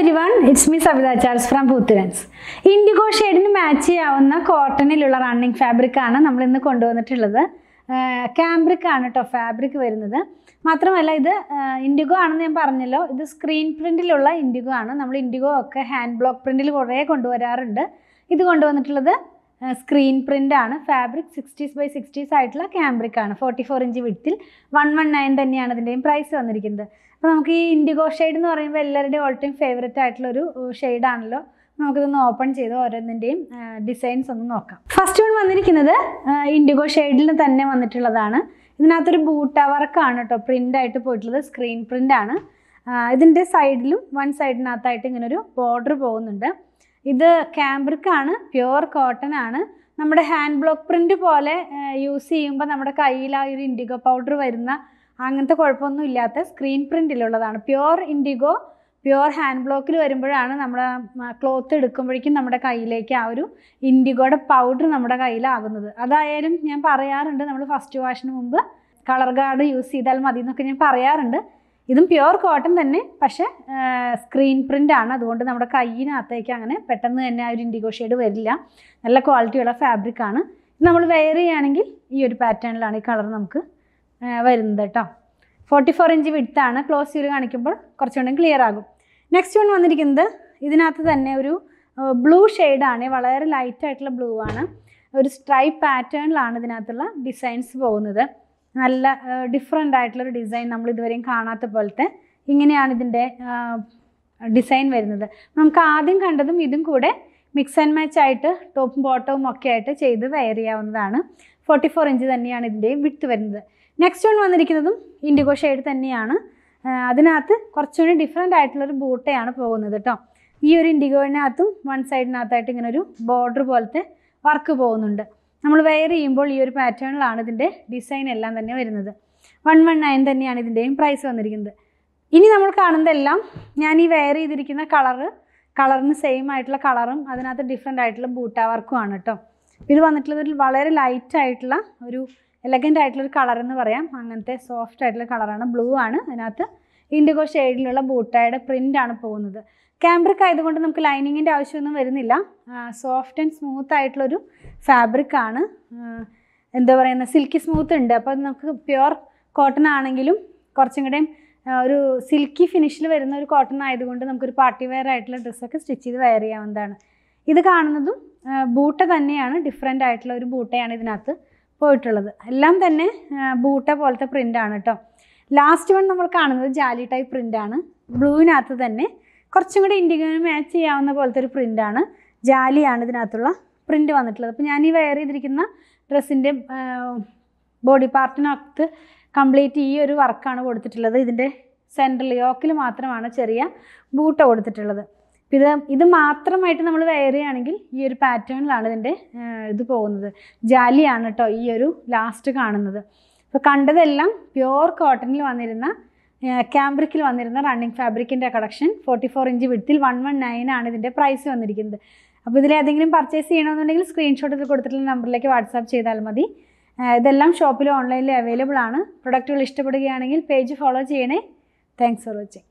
everyone it's me Savitha from പൂത്തുരൻസ് indigo ഷെയ്ഡിന് match ചെയ്യാവുന്ന കോട്ടണിലുള്ള റണ്ണിങ് ഫാബ്രിക് ആണ് നമ്മൾ ഇന്ന് കൊണ്ടുവന്നിട്ടുള്ളത് ക്യാമ്പ്രിക് ആണ് കേട്ടോ ഫാബ്രിക് വരുന്നത് മാത്രമല്ല ഇത് ഇൻഡിഗോ ആണെന്ന് ഞാൻ പറഞ്ഞല്ലോ ഇത് സ്ക്രീൻ പ്രിൻറ്റിലുള്ള ഇൻഡിഗോ ആണ് നമ്മൾ ഇൻഡിഗോ ഒക്കെ ഹാൻഡ് ബ്ലോക്ക് പ്രിൻറ്റിൽ കുറേ കൊണ്ടുവരാറുണ്ട് ഇത് കൊണ്ടുവന്നിട്ടുള്ളത് സ്ക്രീൻ പ്രിൻ്റ് ആണ് ഫാബ്രിക് സിക്സ്റ്റീസ് ബൈ സിക്സ്റ്റീസ് ആയിട്ടുള്ള ക്യാമ്പ്രിക് ആണ് ഫോർട്ടി ഫോർ ഇഞ്ച് വിഡ്ത്തിൽ വൺ വൺ നയൻ തന്നെയാണ് അതിൻ്റെയും പ്രൈസ് വന്നിരിക്കുന്നത് അപ്പോൾ നമുക്ക് ഈ ഇൻഡിഗോ ഷെയ്ഡ് എന്ന് പറയുമ്പോൾ എല്ലാവരുടെയും ഓൾ ടൈം ഫേവറേറ്റ് ഷെയ്ഡ് ആണല്ലോ നമുക്കിതൊന്ന് ഓപ്പൺ ചെയ്ത് ഓരോന്നിൻ്റെയും ഡിസൈൻസ് ഒന്ന് നോക്കാം ഫസ്റ്റ് വൺ വന്നിരിക്കുന്നത് ഇൻഡിഗോ ഷെയ്ഡിൽ തന്നെ വന്നിട്ടുള്ളതാണ് ഇതിനകത്തൊരു ബൂട്ട വർക്കാണ് കേട്ടോ ആയിട്ട് പോയിട്ടുള്ളത് സ്ക്രീൻ ആണ് ഇതിൻ്റെ സൈഡിലും വൺ സൈഡിനകത്തായിട്ട് ഇങ്ങനൊരു ബോർഡർ പോകുന്നുണ്ട് ഇത് ക്യാമ്പ്രിക് ആണ് പ്യുവർ കോട്ടൺ ആണ് നമ്മുടെ ഹാൻഡ് ബ്ലോക്ക് പ്രിൻ്റ് പോലെ യൂസ് ചെയ്യുമ്പോൾ നമ്മുടെ കയ്യിൽ ആ ഒരു ഇൻഡിഗോ പൗഡർ വരുന്ന അങ്ങനത്തെ കുഴപ്പമൊന്നും ഇല്ലാത്ത സ്ക്രീൻ പ്രിൻറ്റിലുള്ളതാണ് പ്യുവർ ഇൻഡിഗോ പ്യുവർ ഹാൻഡ് ബ്ലോക്കിൽ വരുമ്പോഴാണ് നമ്മുടെ ക്ലോത്ത് എടുക്കുമ്പോഴേക്കും നമ്മുടെ കയ്യിലേക്ക് ആ ഒരു ഇൻഡിഗോയുടെ പൗഡർ നമ്മുടെ കയ്യിലാകുന്നത് അതായാലും ഞാൻ പറയാറുണ്ട് നമ്മൾ ഫസ്റ്റ് വാഷിന് മുമ്പ് കളർ ഗാർഡ് യൂസ് ചെയ്താൽ മതി എന്നൊക്കെ ഞാൻ പറയാറുണ്ട് ഇതും പ്യുവർ കോട്ടൺ തന്നെ പക്ഷേ സ്ക്രീൻ പ്രിൻ്റ് ആണ് അതുകൊണ്ട് നമ്മുടെ കയ്യിനകത്തേക്ക് അങ്ങനെ പെട്ടെന്ന് തന്നെ ആ ഒരു ഇൻഡിഗോ ഷെയ്ഡ് വരില്ല നല്ല ക്വാളിറ്റിയുള്ള ഫാബ്രിക് ആണ് നമ്മൾ വെയർ ചെയ്യുകയാണെങ്കിൽ ഈ ഒരു പാറ്റേണിലാണ് ഈ കളർ നമുക്ക് വരുന്നത് കേട്ടോ ഫോർട്ടി ഫോർ ഇഞ്ച് വിടുത്താണ് ക്ലോസ് ചെയ്ത് കാണിക്കുമ്പോൾ കുറച്ചുകൂടെ ക്ലിയർ ആകും നെക്സ്റ്റ് വൺ വന്നിരിക്കുന്നത് ഇതിനകത്ത് തന്നെ ഒരു ബ്ലൂ ഷെയ്ഡാണ് വളരെ ലൈറ്റ് ആയിട്ടുള്ള ബ്ലൂ ആണ് ഒരു സ്ട്രൈപ്പ് പാറ്റേണിലാണ് ഇതിനകത്തുള്ള ഡിസൈൻസ് പോകുന്നത് നല്ല ഡിഫറെൻ്റ് ആയിട്ടുള്ളൊരു ഡിസൈൻ നമ്മൾ ഇതുവരെയും കാണാത്ത പോലത്തെ ഇങ്ങനെയാണ് ഇതിൻ്റെ ഡിസൈൻ വരുന്നത് നമുക്ക് ആദ്യം കണ്ടതും ഇതും കൂടെ മിക്സ് ആൻഡ് മാച്ച് ആയിട്ട് ടോപ്പും ബോട്ടവും ഒക്കെ ആയിട്ട് ചെയ്ത് വെയർ ചെയ്യാവുന്നതാണ് ഫോർട്ടി ഫോർ ഇഞ്ച് തന്നെയാണ് ഇതിൻ്റെ വിട്ട് വരുന്നത് നെക്സ്റ്റ് വൺ വന്നിരിക്കുന്നതും ഇൻഡിഗോ ഷെയ്ഡ് തന്നെയാണ് അതിനകത്ത് കുറച്ചുകൂടി ഡിഫറെൻ്റ് ആയിട്ടുള്ളൊരു ബൂട്ടയാണ് പോകുന്നത് കേട്ടോ ഈ ഒരു ഇൻഡിഗോയിനകത്തും വൺ സൈഡിനകത്തായിട്ട് ഇങ്ങനെ ഒരു ബോർഡർ പോലത്തെ വർക്ക് പോകുന്നുണ്ട് നമ്മൾ വെയർ ചെയ്യുമ്പോൾ ഈ ഒരു പാറ്റേണിലാണ് ഇതിൻ്റെ ഡിസൈൻ എല്ലാം തന്നെ വരുന്നത് വൺ വൺ നയൻ തന്നെയാണ് ഇതിൻ്റെയും പ്രൈസ് വന്നിരിക്കുന്നത് ഇനി നമ്മൾ കാണുന്നതെല്ലാം ഞാൻ ഈ വെയർ ചെയ്തിരിക്കുന്ന കളറ് കളറിന് സെയിം ആയിട്ടുള്ള കളറും അതിനകത്ത് ഡിഫറെൻ്റ് ആയിട്ടുള്ള ബൂട്ടാ വർക്കും ആണ് കേട്ടോ ഇത് വന്നിട്ടുള്ളത് ഒരു വളരെ ലൈറ്റ് ആയിട്ടുള്ള ഒരു എലഗൻ്റ് ആയിട്ടുള്ള ഒരു കളർ എന്ന് പറയാം അങ്ങനത്തെ സോഫ്റ്റ് ആയിട്ടുള്ള കളറാണ് ബ്ലൂ ആണ് അതിനകത്ത് ഇൻഡിഗോ ഷെയ്ഡിലുള്ള ബൂട്ടായുടെ ആണ് പോകുന്നത് ക്യാമ്പ്രിക് ആയതുകൊണ്ട് നമുക്ക് ലൈനിങ്ങിൻ്റെ ആവശ്യമൊന്നും വരുന്നില്ല സോഫ്റ്റ് ആൻഡ് സ്മൂത്ത് ആയിട്ടുള്ളൊരു ഫാബ്രിക്കാണ് എന്താ പറയുന്ന സിൽക്കി സ്മൂത്ത് ഉണ്ട് അപ്പോൾ നമുക്ക് പ്യുവർ കോട്ടൺ ആണെങ്കിലും കുറച്ചും കൂടെയും ഒരു സിൽക്കി ഫിനിഷിൽ വരുന്ന ഒരു കോട്ടൺ ആയതുകൊണ്ട് നമുക്കൊരു പാർട്ടി വെയർ ആയിട്ടുള്ള ഡ്രസ്സൊക്കെ സ്റ്റിച്ച് ചെയ്ത് വെയർ ചെയ്യാവുന്നതാണ് ഇത് കാണുന്നതും ബൂട്ട തന്നെയാണ് ഡിഫറെൻ്റ് ആയിട്ടുള്ള ഒരു ബൂട്ടയാണ് ഇതിനകത്ത് പോയിട്ടുള്ളത് എല്ലാം തന്നെ ബൂട്ട പോലത്തെ പ്രിൻ്റാണ് കേട്ടോ ലാസ്റ്റ് വൺ നമ്മൾ കാണുന്നത് ജാലി ടൈപ്പ് പ്രിൻ്റാണ് ബ്ലൂവിനകത്ത് തന്നെ കുറച്ചും കൂടി ഇൻഡിഗോന് മാച്ച് ചെയ്യാവുന്ന പോലത്തെ ഒരു പ്രിൻ്റാണ് ജാലിയാണ് ഇതിനകത്തുള്ള പ്രിൻറ്റ് വന്നിട്ടുള്ളത് അപ്പോൾ ഞാൻ ഈ വെയർ ചെയ്തിരിക്കുന്ന ഡ്രസ്സിൻ്റെ ബോഡി പാർട്ടിനകത്ത് കംപ്ലീറ്റ് ഈ ഒരു വർക്കാണ് കൊടുത്തിട്ടുള്ളത് ഇതിൻ്റെ സെൻട്രൽ യോക്കിൽ മാത്രമാണ് ചെറിയ ബൂട്ട കൊടുത്തിട്ടുള്ളത് ഇത് ഇത് മാത്രമായിട്ട് നമ്മൾ വെയർ ചെയ്യുകയാണെങ്കിൽ ഈ ഒരു പാറ്റേണിലാണ് ഇതിൻ്റെ ഇത് പോകുന്നത് ജാലിയാണ് കേട്ടോ ഈ ഒരു ലാസ്റ്റ് കാണുന്നത് അപ്പോൾ കണ്ടതെല്ലാം പ്യുവർ കോട്ടണിൽ വന്നിരുന്ന ക്യാമ്പ്രിക്കിൽ വന്നിരുന്ന റണ്ണിങ് ഫാബ്രിക്കിൻ്റെ കളക്ഷൻ ഫോർട്ടി ഫോർ ഇഞ്ച് വിഡ്ത്തിൽ വൺ വൺ നയൻ ആണ് ഇതിൻ്റെ പ്രൈസ് വന്നിരിക്കുന്നത് അപ്പോൾ ഇതിൽ ഏതെങ്കിലും പർച്ചേസ് ചെയ്യണമെന്നുണ്ടെങ്കിൽ സ്ക്രീൻഷോട്ടിൽ കൊടുത്തിട്ടുള്ള നമ്പറിലേക്ക് വാട്സാപ്പ് ചെയ്താൽ മതി ഇതെല്ലാം ഷോപ്പിൽ ഓൺലൈനിൽ അവൈലബിൾ ആണ് പ്രൊഡക്റ്റുകൾ ഇഷ്ടപ്പെടുകയാണെങ്കിൽ പേജ് ഫോളോ ചെയ്യണേ താങ്ക്സ് ഫോർ വാച്ചിങ്